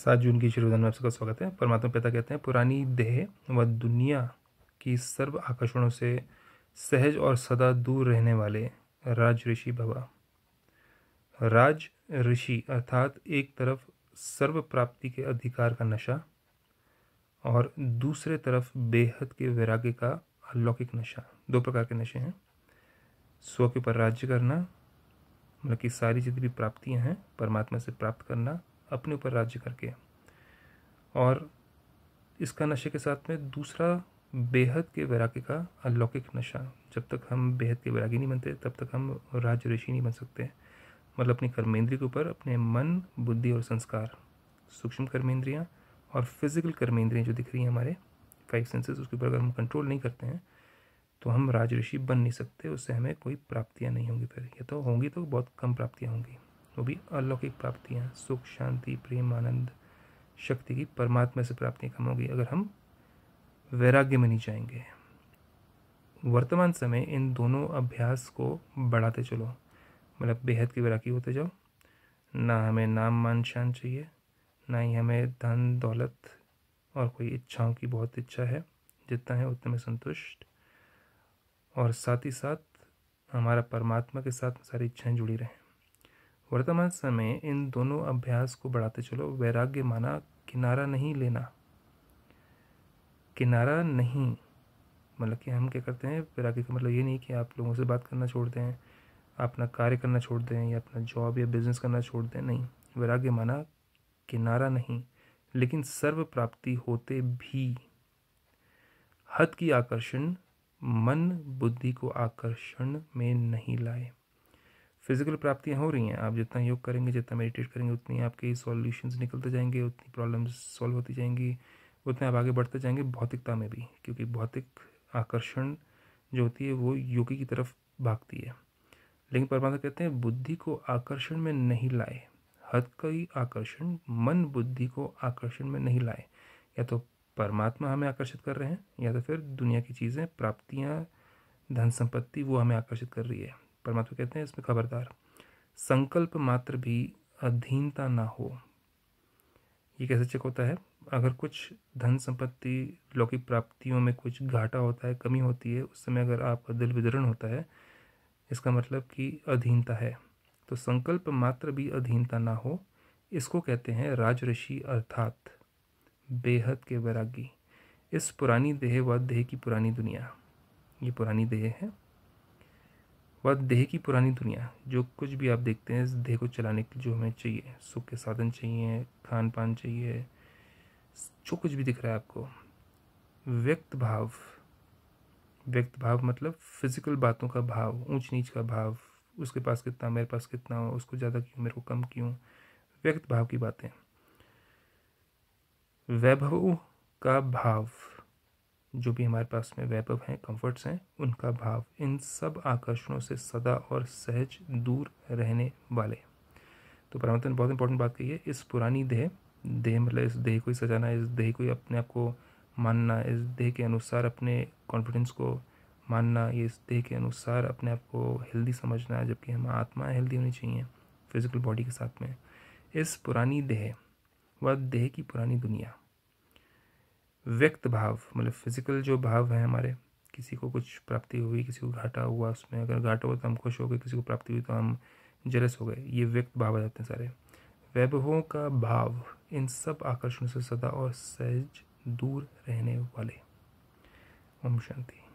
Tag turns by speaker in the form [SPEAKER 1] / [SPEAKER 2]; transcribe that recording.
[SPEAKER 1] सात जून की शिरोधन में आप सबका स्वागत है परमात्मा पिता कहते हैं पुरानी देह व दुनिया की सर्व आकर्षणों से सहज और सदा दूर रहने वाले राज ऋषि भवा राज ऋषि अर्थात एक तरफ सर्व प्राप्ति के अधिकार का नशा और दूसरे तरफ बेहद के वैराग्य का अलौकिक नशा दो प्रकार के नशे हैं स्व के ऊपर राज्य करना मतलब कि सारी जितनी भी प्राप्तियाँ हैं परमात्मा से प्राप्त करना अपने ऊपर राज्य करके और इसका नशे के साथ में दूसरा बेहद के वैराग्य का अलौकिक नशा जब तक हम बेहद के वैरागी नहीं बनते तब तक हम राज्य ऋषि नहीं बन सकते मतलब अपनी कर्मेंद्रिय के ऊपर अपने मन बुद्धि और संस्कार सूक्ष्म कर्मेंद्रियाँ और फिजिकल कर्मेंद्रियाँ जो दिख रही हैं हमारे फाइव सेंसेस उसके ऊपर अगर हम कंट्रोल नहीं करते हैं तो हम राजऋषि बन नहीं सकते उससे हमें कोई प्राप्तियाँ नहीं होंगी फिर या तो होंगी तो बहुत कम प्राप्तियाँ होंगी वो भी अलौकिक प्राप्तियाँ सुख शांति प्रेम आनंद शक्ति की परमात्मा से प्राप्तियाँ कम होगी अगर हम वैराग्य में नहीं जाएंगे वर्तमान समय इन दोनों अभ्यास को बढ़ाते चलो मतलब बेहद की वैराग्य होते जाओ ना हमें नाम मान शान चाहिए ना ही हमें धन दौलत और कोई इच्छाओं की बहुत इच्छा है जितना है उतने में संतुष्ट और साथ ही साथ हमारा परमात्मा के साथ सारी इच्छाएं जुड़ी रहें वर्तमान समय इन दोनों अभ्यास को बढ़ाते चलो वैराग्य माना किनारा नहीं लेना किनारा नहीं मतलब कि हम क्या करते हैं वैराग्य का मतलब ये नहीं कि आप लोगों से बात करना छोड़ दें अपना कार्य करना छोड़ दें या अपना जॉब या बिजनेस करना छोड़ दें नहीं वैराग्य माना किनारा नहीं लेकिन सर्व प्राप्ति होते भी हद की आकर्षण मन बुद्धि को आकर्षण में नहीं लाए फिज़िकल प्राप्तियाँ हो रही हैं आप जितना योग करेंगे जितना मेडिटेट करेंगे उतनी आपके सॉल्यूशंस निकलते जाएंगे उतनी प्रॉब्लम्स सॉल्व होती जाएंगी उतने आप आगे बढ़ते जाएंगे भौतिकता में भी क्योंकि भौतिक आकर्षण जो होती है वो योगी की तरफ भागती है लेकिन परमात्मा कहते हैं बुद्धि को आकर्षण में नहीं लाए हद कई आकर्षण मन बुद्धि को आकर्षण में नहीं लाए या तो परमात्मा हमें आकर्षित कर रहे हैं या तो फिर दुनिया की चीज़ें प्राप्तियाँ धन संपत्ति वो हमें आकर्षित कर रही है परमात्मा कहते हैं इसमें खबरदार संकल्प मात्र भी अधीनता ना हो ये कैसे चेक होता है अगर कुछ धन संपत्ति लौकिक प्राप्तियों में कुछ घाटा होता है कमी होती है उस समय अगर आपका दिल विदरण होता है इसका मतलब कि अधीनता है तो संकल्प मात्र भी अधीनता ना हो इसको कहते हैं राजऋषि अर्थात बेहद के वैरागी इस पुरानी देह व देह की पुरानी दुनिया ये पुरानी देह है वह देह की पुरानी दुनिया जो कुछ भी आप देखते हैं इस देह को चलाने के जो हमें चाहिए सुख के साधन चाहिए खान पान चाहिए जो कुछ भी दिख रहा है आपको व्यक्त भाव व्यक्त भाव मतलब फिजिकल बातों का भाव ऊंच नीच का भाव उसके पास कितना मेरे पास कितना उसको ज़्यादा क्यों मेरे को कम क्यों व्यक्त भाव की बातें वैभव का भाव जो भी हमारे पास में वैभव हैं कंफर्ट्स हैं उनका भाव इन सब आकर्षणों से सदा और सहज दूर रहने वाले तो परमात्मा ने बहुत इंपॉर्टेंट बात कही है इस पुरानी देह देह मतलब इस देह को ही सजाना इस देह को ही अपने आप को मानना इस देह के अनुसार अपने कॉन्फिडेंस को मानना ये इस देह के अनुसार अपने आप को हेल्दी समझना जबकि हम आत्मा हेल्दी होनी चाहिए फिजिकल बॉडी के साथ में इस पुरानी देह व देह की पुरानी दुनिया व्यक्त भाव मतलब फिजिकल जो भाव है हमारे किसी को कुछ प्राप्ति हुई किसी को घाटा हुआ उसमें अगर घाटा हुआ तो हम खुश हो गए किसी को प्राप्ति हुई तो हम जलस हो गए ये व्यक्त भाव आ जाते हैं सारे वैभवों का भाव इन सब आकर्षण से सदा और सहज दूर रहने वाले ओम शांति